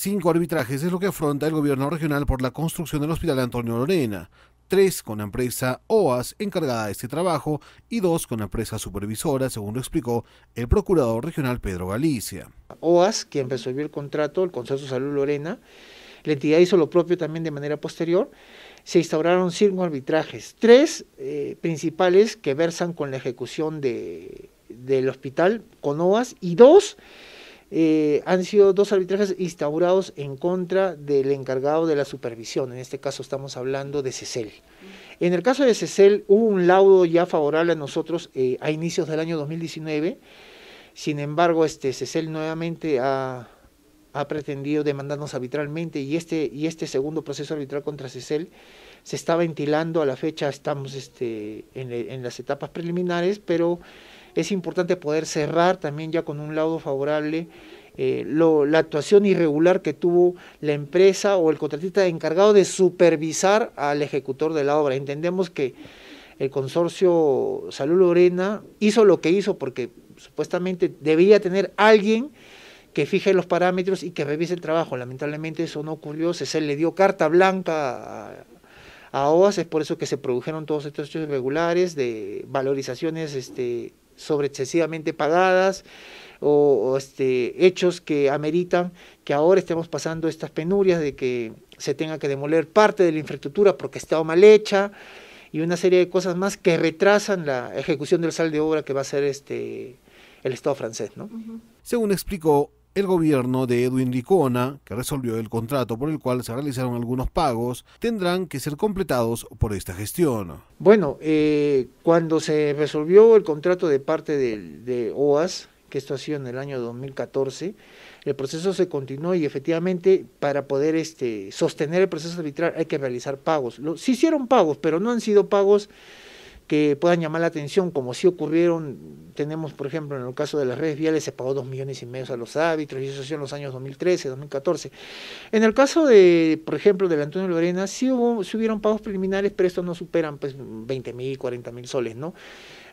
Cinco arbitrajes es lo que afronta el gobierno regional por la construcción del Hospital Antonio Lorena, tres con la empresa OAS encargada de este trabajo y dos con la empresa supervisora, según lo explicó el procurador regional Pedro Galicia. OAS, quien resolvió el contrato, el Consejo de Salud Lorena, la entidad hizo lo propio también de manera posterior, se instauraron cinco arbitrajes, tres eh, principales que versan con la ejecución de, del hospital con OAS y dos eh, han sido dos arbitrajes instaurados en contra del encargado de la supervisión, en este caso estamos hablando de CECEL. En el caso de CECEL hubo un laudo ya favorable a nosotros eh, a inicios del año 2019, sin embargo este CECEL nuevamente ha, pretendido demandarnos arbitralmente y este, y este segundo proceso arbitral contra CECEL se está ventilando a la fecha, estamos este, en las etapas preliminares, pero es importante poder cerrar también ya con un laudo favorable eh, la actuación irregular que tuvo la empresa o el contratista encargado de supervisar al ejecutor de la obra. Entendemos que el consorcio Salud Lorena hizo lo que hizo porque supuestamente debía tener alguien que fije los parámetros y que revise el trabajo. Lamentablemente eso no ocurrió, se le dio carta blanca a, a OAS, es por eso que se produjeron todos estos hechos irregulares de valorizaciones este, sobre excesivamente pagadas o, este, hechos que ameritan que ahora estemos pasando estas penurias de que se tenga que demoler parte de la infraestructura porque está mal hecha y una serie de cosas más que retrasan la ejecución del sal de obra que va a ser este, el Estado francés. ¿no? Según explicó el gobierno de Edwin Licona, que resolvió el contrato por el cual se realizaron algunos pagos, tendrán que ser completados por esta gestión. Bueno, eh, cuando se resolvió el contrato de parte de, OAS, que esto ha sido en el año 2014. El proceso se continuó y efectivamente para poder este, sostener el proceso arbitral hay que realizar pagos. Lo, se hicieron pagos, pero no han sido pagos que puedan llamar la atención, como sí ocurrieron, tenemos por ejemplo en el caso de las redes viales se pagó dos millones y medio a los árbitros, y eso sido en los años 2013, 2014. En el caso de, por ejemplo, del Antonio Lorena, sí, hubo, sí hubieron pagos preliminares, pero estos no superan pues 20 mil, 40 mil soles, ¿no?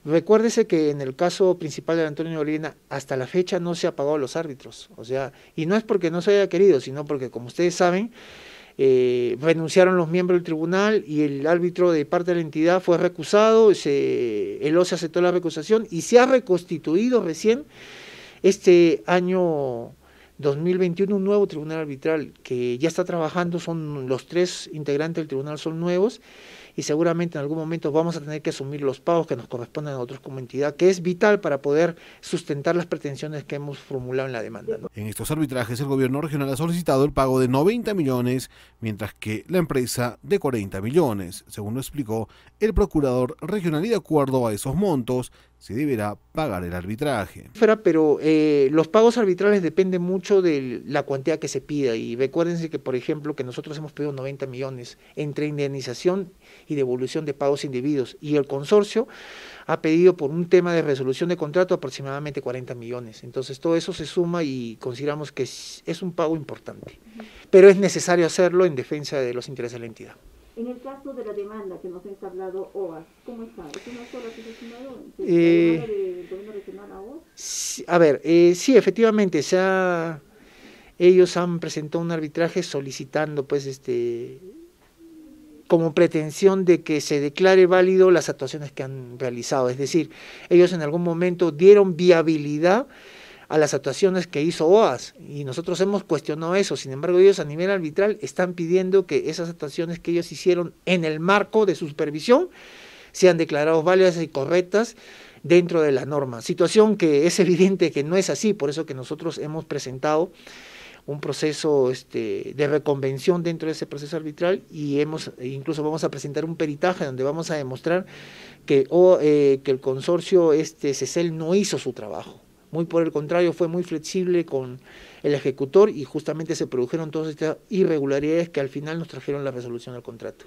Recuérdese que en el caso principal de Antonio Lorena, hasta la fecha no se ha pagado a los árbitros. O sea, y no es porque no se haya querido, sino porque, como ustedes saben, eh, renunciaron los miembros del tribunal y el árbitro de parte de la entidad fue recusado, el OCE aceptó la recusación y se ha reconstituido recién este año 2021 un nuevo tribunal arbitral que ya está trabajando, son los tres integrantes del tribunal son nuevos y seguramente en algún momento vamos a tener que asumir los pagos que nos corresponden a otros como entidad, que es vital para poder sustentar las pretensiones que hemos formulado en la demanda. En estos arbitrajes el gobierno regional ha solicitado el pago de 90 millones, mientras que la empresa de 40 millones. Según lo explicó el procurador regional y de acuerdo a esos montos, se deberá pagar el arbitraje. Pero eh, los pagos arbitrales dependen mucho de la cuantía que se pida y recuérdense que, por ejemplo, que nosotros hemos pedido 90 millones entre indemnización y devolución de pagos individuos, Y el consorcio ha pedido por un tema de resolución de contrato aproximadamente 40 millones. Entonces todo eso se suma y consideramos que es, un pago importante. Pero es necesario hacerlo en defensa de los intereses de la entidad. En el caso de la demanda que nos ha instalado OAS, ¿cómo está? ¿Es una sola que se eh, a OAS? a ver, eh, sí, efectivamente, ellos han presentado un arbitraje solicitando pues este como pretensión de que se declare válido las actuaciones que han realizado. Es decir, ellos en algún momento dieron viabilidad a las actuaciones que hizo OAS y nosotros hemos cuestionado eso. Sin embargo, ellos a nivel arbitral están pidiendo que esas actuaciones que ellos hicieron en el marco de su supervisión sean declaradas válidas y correctas dentro de la norma. Situación que es evidente que no es así, por eso que nosotros hemos presentado un proceso este, de reconvención dentro de ese proceso arbitral y hemos e incluso vamos a presentar un peritaje donde vamos a demostrar que, eh, que el consorcio este, CECEL no hizo su trabajo. Muy por el contrario, fue muy flexible con el ejecutor y justamente se produjeron todas estas irregularidades que al final nos trajeron la resolución del contrato.